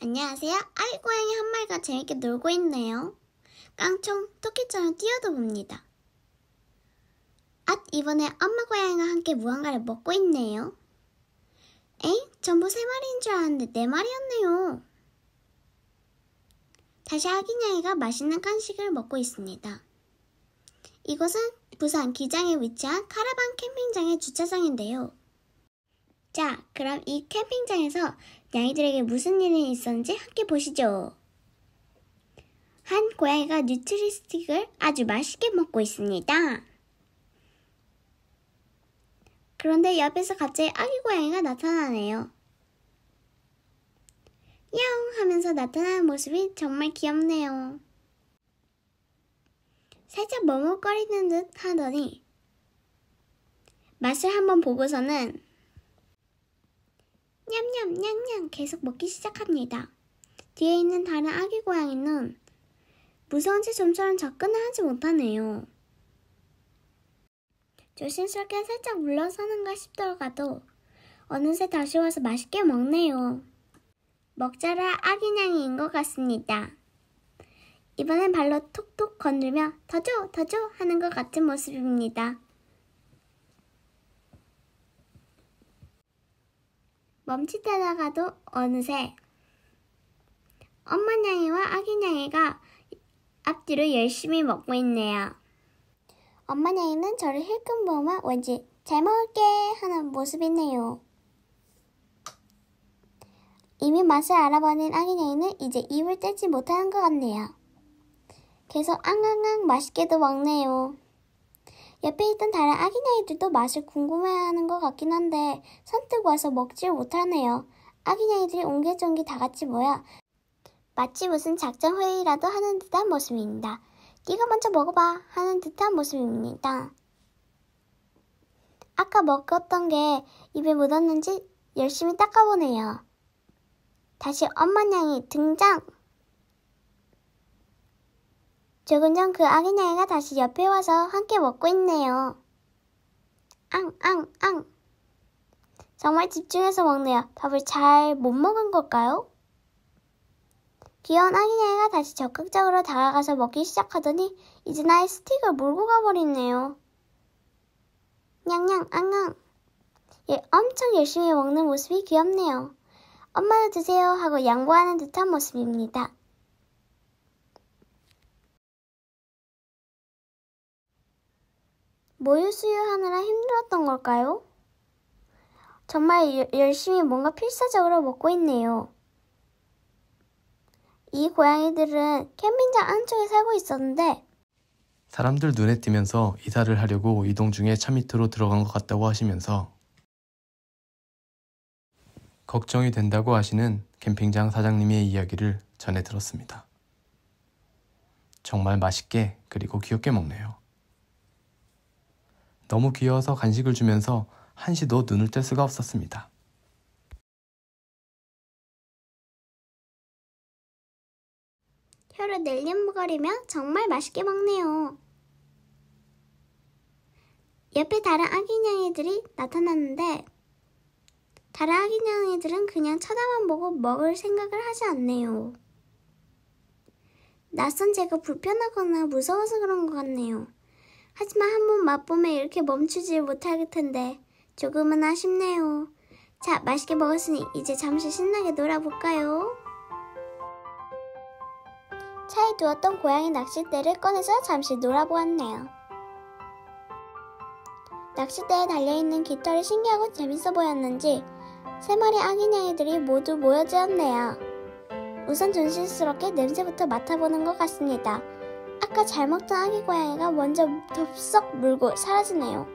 안녕하세요. 아기 고양이 한 마리가 재밌게 놀고 있네요. 깡총, 토끼처럼 뛰어도 봅니다. 앗, 이번에 엄마 고양이가 함께 무언가를 먹고 있네요. 에이, 전부 세 마리인 줄 알았는데 네 마리였네요. 다시 하기냥이가 맛있는 간식을 먹고 있습니다. 이곳은 부산 기장에 위치한 카라반 캠핑장의 주차장인데요. 자, 그럼 이 캠핑장에서 아이들에게 무슨 일이 있었는지 함께 보시죠. 한 고양이가 뉴트리스틱을 아주 맛있게 먹고 있습니다. 그런데 옆에서 갑자기 아기 고양이가 나타나네요. 야옹 하면서 나타나는 모습이 정말 귀엽네요. 살짝 머뭇거리는 듯 하더니 맛을 한번 보고서는 냠냠냠냠 계속 먹기 시작합니다. 뒤에 있는 다른 아기 고양이는 무서운지 좀처럼 접근을 하지 못하네요. 조심스럽게 살짝 물러서는가 싶더라도 어느새 다시 와서 맛있게 먹네요. 먹자라 아기냥이인 것 같습니다. 이번엔 발로 톡톡 건들며 더줘 더 줘 하는 것 같은 모습입니다. 멈칫하다가도 어느새 엄마 냥이와 아기 냥이가 앞뒤로 열심히 먹고 있네요. 엄마 냥이는 저를 힐끔 보면 왠지 잘 먹을게 하는 모습이네요. 이미 맛을 알아버린 아기 냥이는 이제 입을 떼지 못하는 것 같네요. 계속 앙앙앙 맛있게도 먹네요. 옆에 있던 다른 아기냥이들도 맛을 궁금해하는 것 같긴 한데 선뜻 와서 먹질 못하네요. 아기냥이들이 옹기종기 다 같이 모여 마치 무슨 작전 회의라도 하는 듯한 모습입니다. 네가 먼저 먹어봐 하는 듯한 모습입니다. 아까 먹었던 게 입에 묻었는지 열심히 닦아보네요. 다시 엄마냥이 등장! 조금 전 그아기양이가 다시 옆에 와서 함께 먹고 있네요. 앙, 앙, 앙. 정말 집중해서 먹네요. 밥을 잘 못 먹은 걸까요? 귀여운 아기양이가 다시 적극적으로 다가가서 먹기 시작하더니 이제 나의 스틱을 몰고 가버리네요. 냥냥, 앙앙. 예, 엄청 열심히 먹는 모습이 귀엽네요. 엄마도 드세요 하고 양보하는 듯한 모습입니다. 모유 수유하느라 힘들었던 걸까요? 정말 여, 열심히 뭔가 필사적으로 먹고 있네요. 이 고양이들은 캠핑장 안쪽에 살고 있었는데 사람들 눈에 띄면서 이사를 하려고 이동 중에 차 밑으로 들어간 것 같다고 하시면서 걱정이 된다고 하시는 캠핑장 사장님의 이야기를 전해 들었습니다. 정말 맛있게 그리고 귀엽게 먹네요. 너무 귀여워서 간식을 주면서 한시도 눈을 뗄 수가 없었습니다. 혀를 늘림거리며 정말 맛있게 먹네요. 옆에 다른 아기냥이들이 나타났는데 다른 아기냥이들은 그냥 쳐다만 보고 먹을 생각을 하지 않네요. 낯선 제가 불편하거나 무서워서 그런 것 같네요. 하지만 한 번 맛보면 이렇게 멈추질 못할 텐데 조금은 아쉽네요. 자, 맛있게 먹었으니 이제 잠시 신나게 놀아볼까요? 차에 두었던 고양이 낚싯대를 꺼내서 잠시 놀아보았네요. 낚싯대에 달려있는 깃털이 신기하고 재밌어 보였는지 세 마리 아기냥이들이 모두 모여지었네요. 우선 존실스럽게 냄새부터 맡아보는 것 같습니다. 아까 잘 먹던 아기 고양이가 먼저 덥석 물고 사라지네요.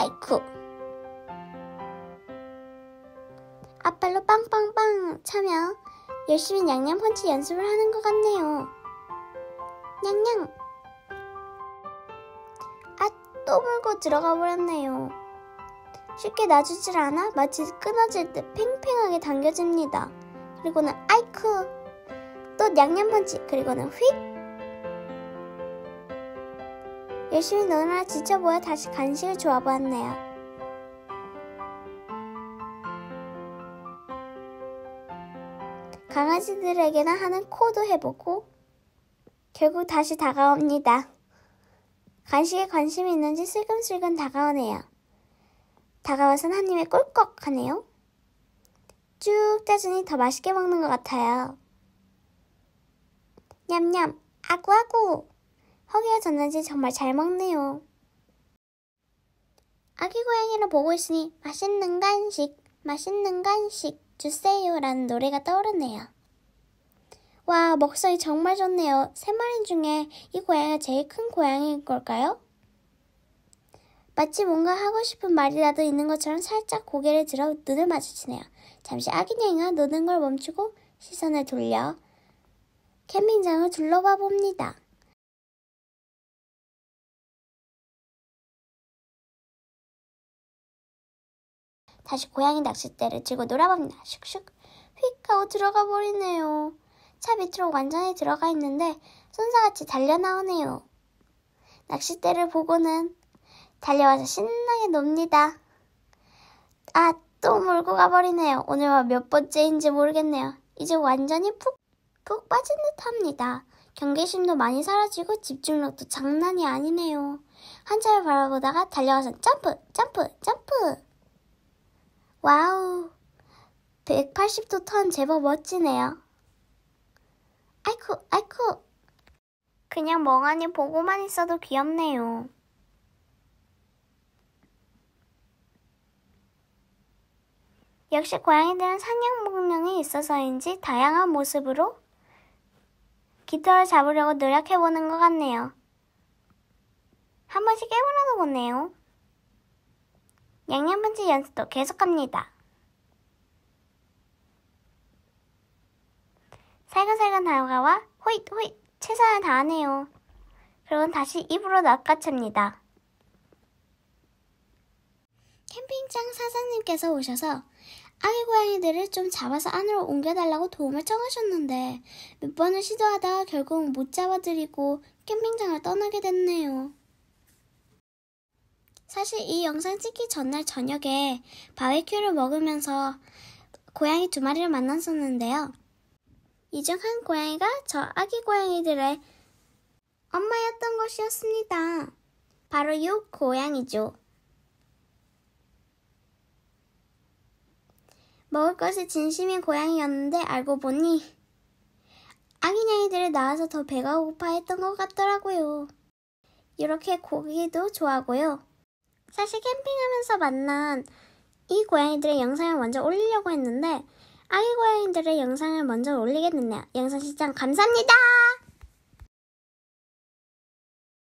아이쿠. 앞발로 빵빵빵 차며 열심히 냥냥 펀치 연습을 하는 것 같네요. 냥냥. 아, 또 물고 들어가 버렸네요. 쉽게 놔주질 않아 마치 끊어질 듯 팽팽하게 당겨집니다. 그리고는 아이쿠 버 양념펀치 그리고는 휙 열심히 노느라 지쳐 보여 다시 간식을 좋아보았네요. 강아지들에게나 하는 코도 해보고 결국 다시 다가옵니다. 간식에 관심이 있는지 슬금슬금 다가오네요. 다가와선 한 입에 꿀꺽 하네요. 쭉 짜주니 더 맛있게 먹는 것 같아요. 냠냠, 아구아구. 허기가전는지 정말 잘 먹네요. 아기 고양이를 보고 있으니 맛있는 간식, 맛있는 간식 주세요 라는 노래가 떠오르네요. 와, 목소리 정말 좋네요. 세 마리 중에 이 고양이가 제일 큰고양이일 걸까요? 마치 뭔가 하고 싶은 말이라도 있는 것처럼 살짝 고개를 들어 눈을 마주치네요. 잠시 아기 냥이가 노는 걸 멈추고 시선을 돌려 캠핑장을 둘러봐 봅니다. 다시 고양이 낚싯대를 치고 놀아봅니다. 슉슉 휙 하고 들어가 버리네요. 차 밑으로 완전히 들어가 있는데 순사같이 달려나오네요. 낚싯대를 보고는 달려와서 신나게 놉니다. 아, 또 몰고 가버리네요. 오늘 몇 번째인지 모르겠네요. 이제 완전히 푹푹 빠진 듯합니다. 경계심도 많이 사라지고 집중력도 장난이 아니네요. 한참을 바라보다가 달려가서 점프, 점프, 점프. 와우. 180도 턴 제법 멋지네요. 아이쿠, 아이쿠. 그냥 멍하니 보고만 있어도 귀엽네요. 역시 고양이들은 상향 목령이 있어서인지 다양한 모습으로 기토를 잡으려고 노력해보는 것 같네요. 한 번씩 깨물어도 보네요. 양념분지 연습도 계속합니다. 살근살근 다가와 호잇 호잇 최선을 다하네요. 그리 다시 입으로 낚아챕니다. 캠핑장 사장님께서 오셔서 아기 고양이들을 좀 잡아서 안으로 옮겨달라고 도움을 청하셨는데 몇 번을 시도하다 결국 못 잡아드리고 캠핑장을 떠나게 됐네요. 사실 이 영상 찍기 전날 저녁에 바베큐를 먹으면서 고양이 두 마리를 만났었는데요. 이 중 한 고양이가 저 아기 고양이들의 엄마였던 것이었습니다. 바로 이 고양이죠. 먹을 것이 진심인 고양이였는데 알고 보니 아기냥이들을 낳아서 더 배가 고파했던 것 같더라고요. 이렇게 고기도 좋아하고요. 사실 캠핑하면서 만난 이 고양이들의 영상을 먼저 올리려고 했는데 아기 고양이들의 영상을 먼저 올리겠는데요. 영상 시청 감사합니다.